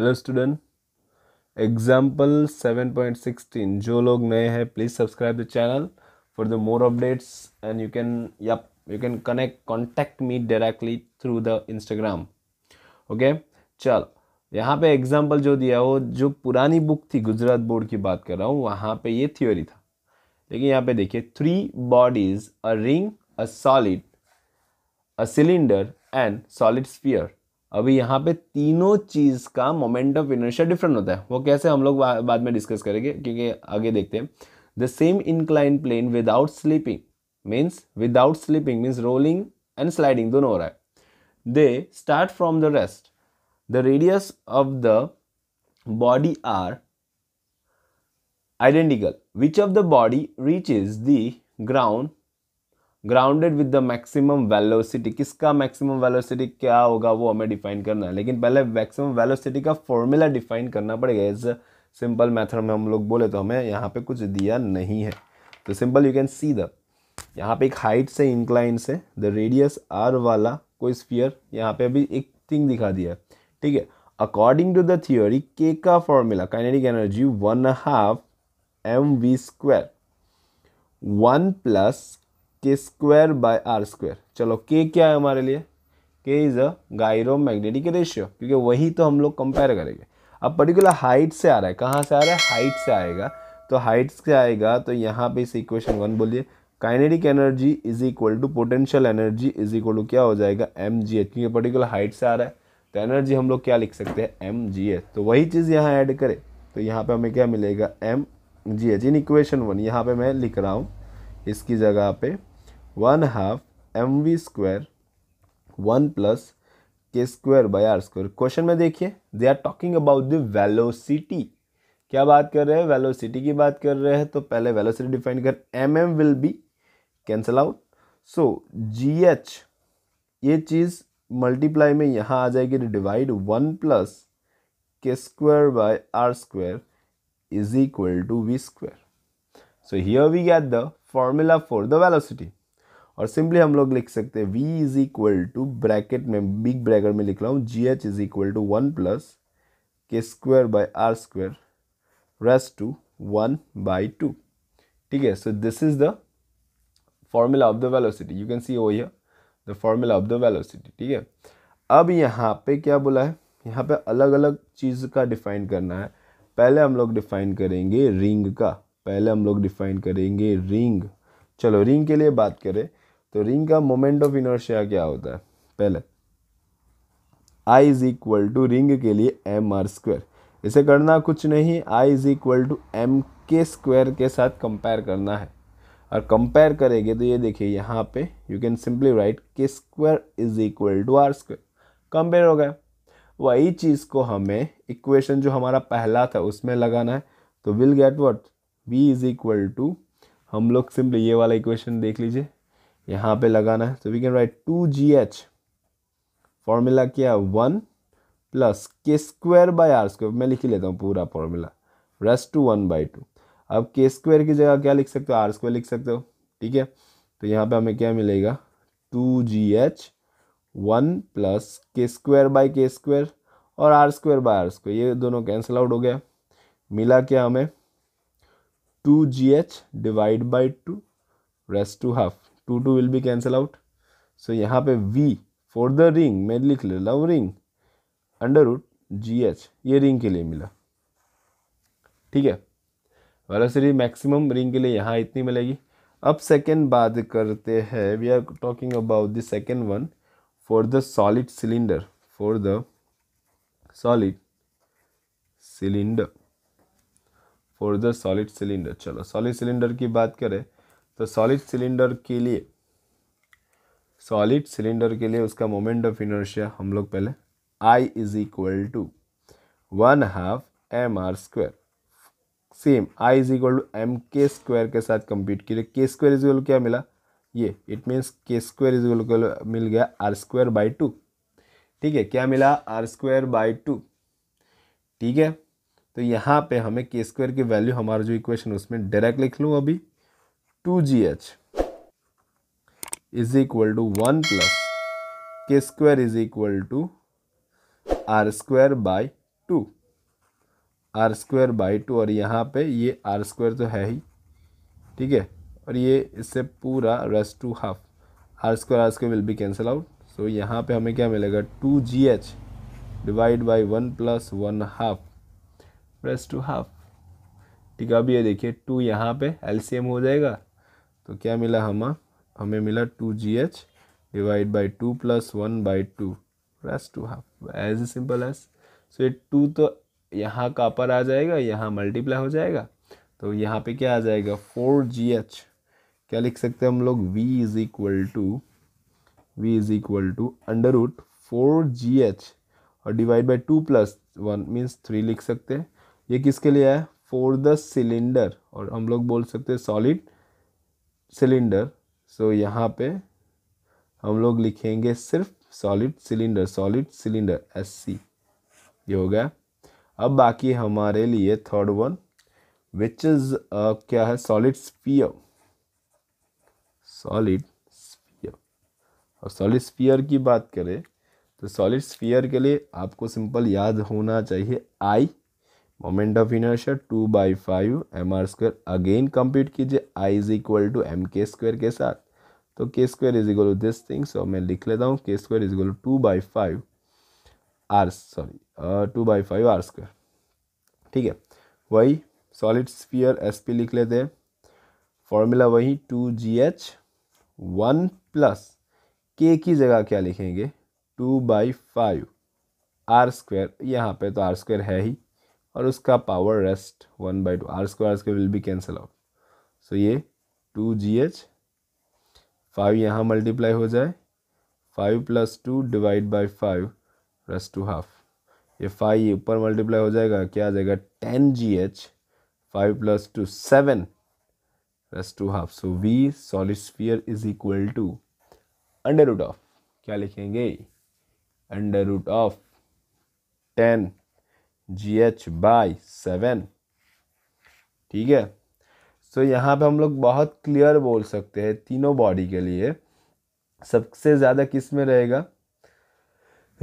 hello student example 7.16 जो लोग नए हैं please subscribe the channel for the more updates and you can yup you can connect contact me directly through the Instagram okay चल यहाँ पे example जो दिया हो जो पुरानी बुक थी गुजरात बोर्ड की बात कर रहा हूँ वहाँ पे ये थ्योरी था लेकिन यहाँ पे देखिए three bodies a ring a solid a cylinder and solid sphere अभी यहाँ पे तीनों चीज़ का मोमेंट ऑफ इनर्शिया डिफरेंट होता है वो कैसे हम लोग बा, बाद में डिस्कस करेंगे क्योंकि आगे देखते हैं the same incline plane without slipping means without slipping means rolling and sliding दोनों हो रहा है they start from the rest the radius of the body are which of the body reach is the ground grounded with the maximum velocity किसका maximum velocity क्या होगा वो हमें define करना है लेकिन पहले मैक्सिमम वेलोसिटी का फॉर्मूला डिफाइन करना पड़ेगा एज सिंपल मेथड में हम लोग बोले तो हमें यहाँ पे कुछ दिया नहीं है तो simple you can see the यहाँ पे एक हाइट से इंक्लाइन से द रेडियस आर वाला कोई स्पीयर यहाँ पे अभी एक थिंग दिखा दिया ठीक है अकॉर्डिंग टू द थियोरी के का formula kinetic energy one half M V square one plus के स्क्वायर बाय आर स्क्वायर चलो के क्या है हमारे लिए K is a gyromagnetic ratio क्योंकि वही तो हम लोग कंपेयर करेंगे अब पर्टिकुलर हाइट से आ रहा है कहाँ से आ रहा है हाइट से आएगा तो हाइट से आएगा तो यहाँ पे इस इक्वेशन वन बोलिए kinetic energy is equal to potential energy is equal to क्या हो जाएगा एम जी एच क्योंकि पर्टिकुलर हाइट से आ रहा है तो एनर्जी हम लोग क्या लिख सकते हैं एम जी एच तो वही चीज़ यहाँ ऐड करें तो यहाँ पे हमें क्या मिलेगा M G H in equation one यहाँ पे मैं लिख रहा हूँ इसकी जगह पे one half M V square one plus के square by are square question में देखिए they are talking about the velocity क्या बात कर रहे हैं वेलोसिटी की बात कर रहे हैं तो पहले वेलोसिटी डिफाइन कर M M will be cancel out so G H ये चीज़ मल्टीप्लाई में यहाँ आ जाएगी तो डिवाइड वन प्लस के square by are square is equal to V square so here we get the formula for the velocity और simply हम लोग लिख सकते हैं V is equal to bracket में बिग ब्रैकेट में लिख रहा हूँ G H is equal to one plus के square by are square raise to one by two ठीक है so this is the formula of the velocity you can see oh yeah the formula of the velocity ठीक है अब यहाँ पे क्या बोला है यहाँ पे अलग अलग चीज़ का डिफाइन करना है पहले हम लोग डिफाइन करेंगे रिंग का पहले हम लोग डिफाइन करेंगे रिंग चलो रिंग के लिए बात करें तो रिंग का मोमेंट ऑफ इनर्शिया क्या होता है पहले I is equal to ring के लिए एम आर स्क्वायर इसे करना कुछ नहीं I is equal to M के स्क्वायर के साथ कंपेयर करना है और कंपेयर करेंगे तो ये देखिए यहाँ पे you can simply write K square is equal to are square compare हो गया वही चीज़ को हमें इक्वेशन जो हमारा पहला था उसमें लगाना है तो will get what V is equal to हम लोग सिंपली ये वाला इक्वेशन देख लीजिए यहाँ पे लगाना है तो we can write to ji H formula क्या वन प्लस के स्क्वायर बाय आर स्क्वायर मैं लिख लेता हूँ पूरा formula raise to one by two अब के स्क्वायर की जगह क्या लिख सकते हो आर स्क्वायर लिख सकते हो ठीक है तो यहाँ पे हमें क्या मिलेगा टू जी एच वन प्लस के स्क्वायर बाई के स्क्वायर और r square by are square ये दोनों कैंसिल आउट हो गया मिला क्या हमें two ji h divide by two rest to half two two will be cancel out so यहाँ पे वी फॉर द रिंग मैं लिख ले लव ring under root g H ये रिंग के लिए मिला ठीक है वेलोसिटी मैक्सिमम रिंग के लिए यहाँ इतनी मिलेगी अब सेकेंड बात करते हैं we are talking about the second one for the solid cylinder for the solid cylinder for the solid cylinder चलो सॉलिड सिलेंडर की बात करें तो सॉलिड सिलेंडर के लिए सॉलिड सिलेंडर के लिए उसका मोमेंट ऑफ इनर्शिया हम लोग पहले I is equal to one half m are square same I is equal to M के स्क्वायर के साथ कंप्यूट लिए के स्क्वायर इज इक्वल क्या मिला ये it means k square is equal मिल गया आर स्क्वायर बाई टू ठीक है क्या मिला आर स्क्वायर बाई टू ठीक है तो यहाँ पे हमें के स्क्वायर की वैल्यू हमारा जो इक्वेशन उसमें डायरेक्ट लिख लूँ अभी two ji H is equal to one plus के square is equal to are square by two are square by two और यहाँ पे ये आर स्क्वायर तो है ही ठीक है और ये इससे पूरा raise to half r square r square will be cancel out so यहाँ पे हमें क्या मिलेगा two ji h divide by one plus one half raise to half ठीक है अब ये देखिए टू यहाँ पे एलसीएम हो जाएगा तो क्या मिला हम हमें मिला two ji h divide by two plus one by two plus two half as simple as so ये टू तो यहाँ का अपर आ जाएगा यहाँ मल्टीप्लाई हो जाएगा तो यहाँ पे क्या आ जाएगा फोर जी एच क्या लिख सकते हैं हम लोग v is equal to v is equal to under root four g h और divide by two plus one means three लिख सकते हैं ये किसके लिए है फोर द सिलेंडर और हम लोग बोल सकते हैं सॉलिड सिलेंडर सो यहाँ पे हम लोग लिखेंगे सिर्फ solid cylinder solid cylinder S C ये हो गया अब बाकी हमारे लिए थर्ड वन विच इज क्या है सॉलिड स्पीयर सॉलिड स्पीयर और सॉलिड स्पीयर की बात करें तो सॉलिड स्पीयर के लिए आपको सिंपल याद होना चाहिए I moment of inertia two by five m are square again compute कीजिए I is equal to M के स्क्वायर के साथ तो k square is equal to this thing so मैं लिख लेता हूँ k square is equal to two by five r sorry two by five r square ठीक है वही सॉलिड स्पीयर एस पी लिख लेते हैं फॉर्मूला वही टू जी एच वन प्लस के की जगह क्या लिखेंगे two by five r square यहाँ पे तो आर स्क्वायर है ही और उसका power rest one by two are square square will be cancel out so ये टू जी एच फाइव यहाँ मल्टीप्लाई हो जाए five plus two divide by five raise to half ये फाइव ये ऊपर मल्टीप्लाई हो जाएगा क्या आ जाएगा ten g h five plus two seven raise to half so we solid sphere is equal to under root of क्या लिखेंगे under root of ten g h by seven ठीक है सो यहाँ पे हम लोग बहुत क्लियर बोल सकते हैं तीनों बॉडी के लिए सबसे ज़्यादा किस में रहेगा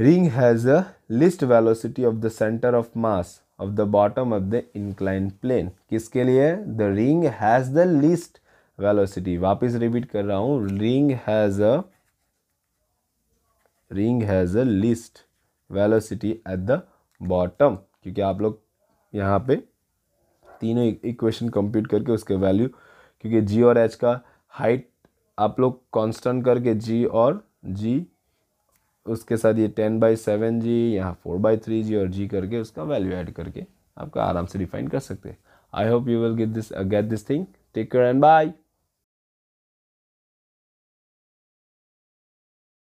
ring has a least velocity of the centre of mass of the bottom of the incline plane किसके लिए the ring has the least velocity वापस रिपीट कर रहा हूँ ring has a ring has a least velocity at the bottom क्योंकि आप लोग यहाँ पे तीनों इक्वेशन e- कंप्यूट करके उसके वैल्यू क्योंकि जी और एच का हाइट आप लोग कांस्टेंट करके जी और जी उसके साथ ये टेन बाई सेवन जी यहाँ फोर बाई थ्री जी और जी करके उसका वैल्यू ऐड करके आपका आराम से डिफाइन कर सकते हैं I hope you will get this get this thing take care and bye